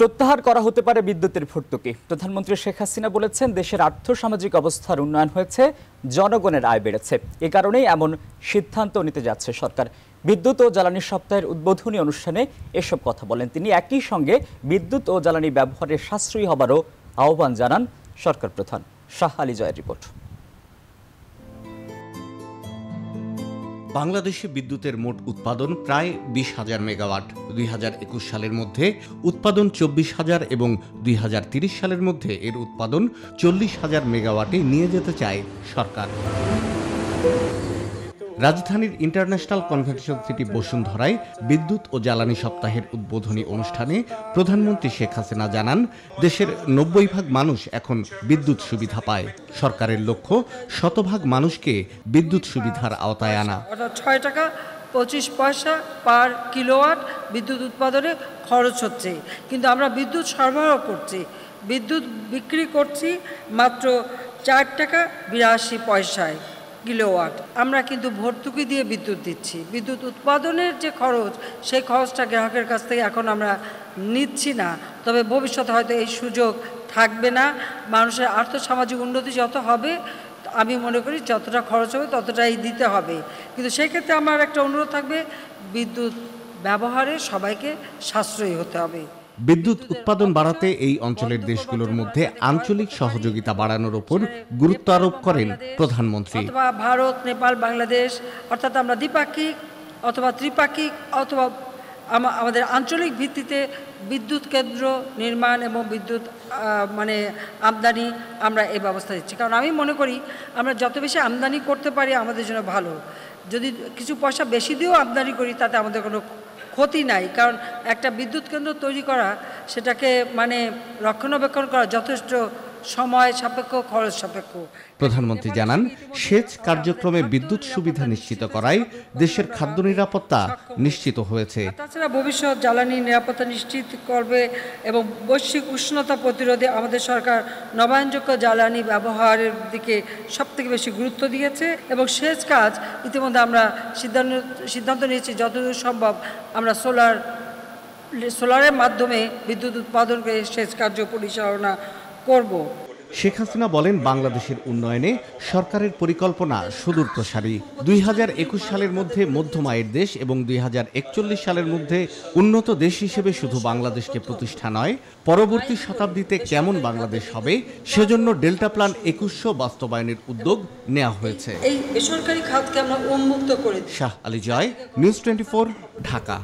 প্রত্যাহার করা হতে পারে বিদ্যুতের ভর্তুকি প্রধানমন্ত্রী শেখ হাসিনা বলেছেন দেশের আর্থসামাজিক অবস্থার উন্নয়ন হয়েছে জনগণের আয় বেড়েছে এ কারণেই এমন সিদ্ধান্ত নিতে যাচ্ছে সরকার বিদ্যুৎ ও জ্বালানি সপ্তাহের উদ্বোধনী অনুষ্ঠানে এসব কথা বলেন তিনি একই সঙ্গে বিদ্যুৎ ও জ্বালানি ব্যবহারে সাশ্রয়ী হবারও আহ্বান জানান সরকার প্রধান শাহ আলী জয়ের রিপোর্ট বাংলাদেশে বিদ্যুতের মোট উৎপাদন প্রায় বিশ হাজার মেগাওয়াট দুই হাজার একুশ সালের মধ্যে উৎপাদন চব্বিশ হাজার এবং দুই হাজার তিরিশ সালের মধ্যে এর উৎপাদন চল্লিশ হাজার মেগাওয়াটে নিয়ে যেতে চায় সরকার রাজধানীর ইন্টারন্যাশনাল কনভেনশন সিটি বসুন্ধরায় বিদ্যুৎ ও জ্বালানি সপ্তাহের উদ্বোধনী অনুষ্ঠানে প্রধানমন্ত্রী শেখ হাসিনা জানান দেশের নব্বই ভাগ মানুষ এখন বিদ্যুৎ সুবিধা পায় সরকারের লক্ষ্য শতভাগ মানুষকে বিদ্যুৎ সুবিধার আওতায় আনা ছয় টাকা পঁচিশ পয়সা পার কিলোওয়াট বিদ্যুৎ উৎপাদনে খরচ হচ্ছে কিন্তু আমরা বিদ্যুৎ সরবরাহ করছি বিদ্যুৎ বিক্রি করছি মাত্র চার টাকা বিরাশি পয়সায় কিলোওয়াট আমরা কিন্তু ভর্তুকি দিয়ে বিদ্যুৎ দিচ্ছি বিদ্যুৎ উৎপাদনের যে খরচ সেই খরচটা গ্রাহকের কাছ থেকে এখন আমরা নিচ্ছি না তবে ভবিষ্যতে হয়তো এই সুযোগ থাকবে না মানুষের আর্থসামাজিক উন্নতি যত হবে আমি মনে করি যতটা খরচ হবে ততটাই দিতে হবে কিন্তু সেক্ষেত্রে আমার একটা অনুরোধ থাকবে বিদ্যুৎ ব্যবহারে সবাইকে সাশ্রয়ী হতে হবে বিদ্যুৎ উৎপাদন বাড়াতে এই অঞ্চলের দেশগুলোর মধ্যে আঞ্চলিক সহযোগিতা বাড়ানোর উপর গুরুত্ব আরোপ করেন প্রধানমন্ত্রী ভারত নেপাল বাংলাদেশ অর্থাৎ আমরা দ্বিপাক্ষিক অথবা ত্রিপাক্ষিক অথবা আমাদের আঞ্চলিক ভিত্তিতে বিদ্যুৎ কেন্দ্র নির্মাণ এবং বিদ্যুৎ মানে আমদানি আমরা এই ব্যবস্থা দিচ্ছি কারণ আমি মনে করি আমরা যত বেশি আমদানি করতে পারি আমাদের জন্য ভালো যদি কিছু পয়সা বেশি দিয়েও আমদানি করি তাতে আমাদের কোনো ক্ষতি নাই কারণ একটা বিদ্যুৎ কেন্দ্র তৈরি করা সেটাকে মানে রক্ষণাবেক্ষণ করা যথেষ্ট সময় সাপেক্ষ খরচ সাপেক্ষ প্রধানমন্ত্রী জানান সেচ কার্যক্রমে বিদ্যুৎ সুবিধা নিশ্চিত করায় দেশের খাদ্য নিরাপত্তা নিশ্চিত হয়েছে তাছাড়া ভবিষ্যৎ জ্বালানি নিরাপত্তা নিশ্চিত করবে এবং বৈশ্বিক উষ্ণতা প্রতিরোধে আমাদের সরকার নবায়নযোগ্য জ্বালানি ব্যবহারের দিকে সব থেকে বেশি গুরুত্ব দিয়েছে এবং সেচ কাজ ইতিমধ্যে আমরা সিদ্ধান্ত সিদ্ধান্ত নিয়েছি যতদূর সম্ভব আমরা সোলার সোলারের মাধ্যমে বিদ্যুৎ উৎপাদন করে সেচ কার্য পরিচালনা করব শেখ হাসিনা বলেন বাংলাদেশের উন্নয়নে সরকারের পরিকল্পনা সুদূর প্রসারী দুই সালের মধ্যে মধ্যম আয়ের দেশ এবং দুই সালের মধ্যে উন্নত দেশ হিসেবে শুধু বাংলাদেশকে প্রতিষ্ঠা নয় পরবর্তী শতাব্দীতে কেমন বাংলাদেশ হবে সেজন্য ডেল্টা প্ল্যান একুশশো বাস্তবায়নের উদ্যোগ নেওয়া হয়েছে এই বেসরকারি খাতকে আমরা উন্মুক্ত করে শাহ আলী জয় নিউজ টোয়েন্টি ঢাকা